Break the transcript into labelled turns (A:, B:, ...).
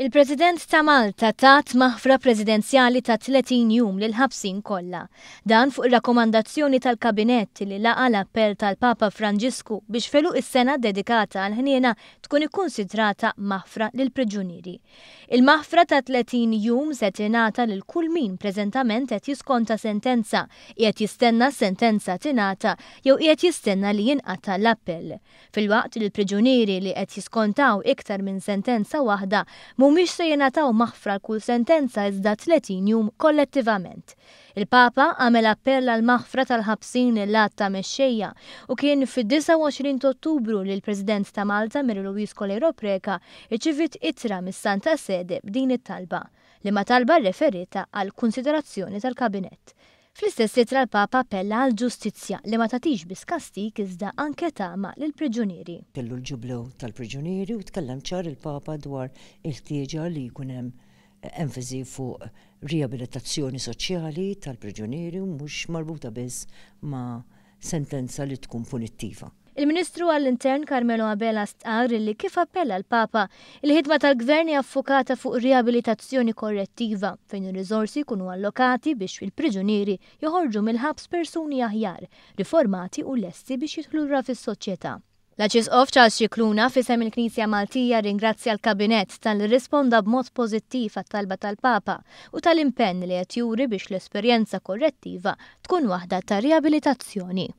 A: Il-President ta' Malta tat maħfra prezidenzjali ta' 30 jum lil ħabsin kollha. Dan fuq ir-rakkomandazzjoni tal-Kabinett li laqa l-appell tal-Papa Franġisku biex felu is-sena dedikata għal ħniena tkun ikkunsidrata maħfra lil preġunieri. Il-maħfra ta' 30 jum se tingħata lil kull min preżentament qed jiskonta sentenza, qiegħed jistenna sentenza tingħata jew qiegħed jistenna li jinqata l-appell. Fil-waqt li l-preġunieri li qed jiskontaw iktar minn sentenza waħda mhumiex se jingħataw maħfra kull sentenza iżda 30 jum kollettivament. Il-Papa għamel appell għal maħfra tal-ħabsin il latta ta' mexxejja u kien fid-29 Ottubru li l-President ta' Malta Mir Luis Kolero Preka iċivit itra mis-Santa Sede b'din it-talba li ma talba referita għal konsiderazzjoni tal-Kabinet. Fl-istess sitra l-Papa appella għal ġustizzja li ma tatix bis kastik iżda anke tama
B: l priġunieri Kellu l-ġublu tal-priġunieri u tkellem ċar il-Papa dwar il-ħtieġa li jkun hemm eh, enfasi fuq riabilitazzjoni soċjali tal-priġunieri u mhux marbuta biss ma' sentenza li tkun punittiva.
A: Il-Ministru għall-Intern Carmelo Abela stqar li kif appella l-Papa il-ħidma tal-Gvern affukata fuq riabilitazzjoni korrettiva fejn ir-riżorsi jkunu allokati biex il-priġunieri joħorġu mill-ħabs persuni aħjar, riformati u lesti biex jidħlu fis-soċjetà. L-Aċisqof Charles Xikluna fisem il-Knisja Maltija ringrazzja l-Kabinet tal-risponda b'mod pozittiv għat-talba tal-Papa u tal-impenn li qed juri biex l-esperjenza korrettiva tkun waħda ta' riabilitazzjoni.